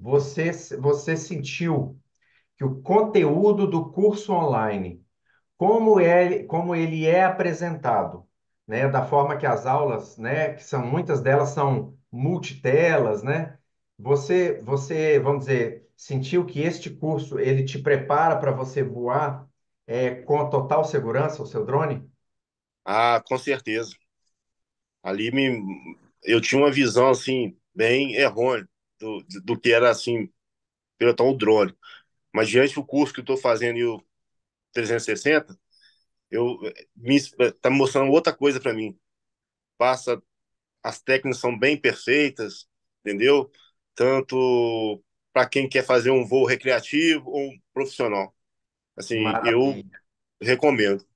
você, você sentiu que o conteúdo do curso online, como ele, como ele é apresentado, né, da forma que as aulas, né, que são muitas delas são multitelas, né? Você, você, vamos dizer, sentiu que este curso ele te prepara para você voar é, com total segurança o seu drone? Ah, com certeza. Ali me, eu tinha uma visão assim bem errônea do, do que era assim, pilotar um drone. Mas diante do curso que eu estou fazendo e o 360, eu me, tá mostrando outra coisa para mim. Passa as técnicas são bem perfeitas, entendeu? Tanto para quem quer fazer um voo recreativo ou profissional. Assim, Maravilha. eu recomendo.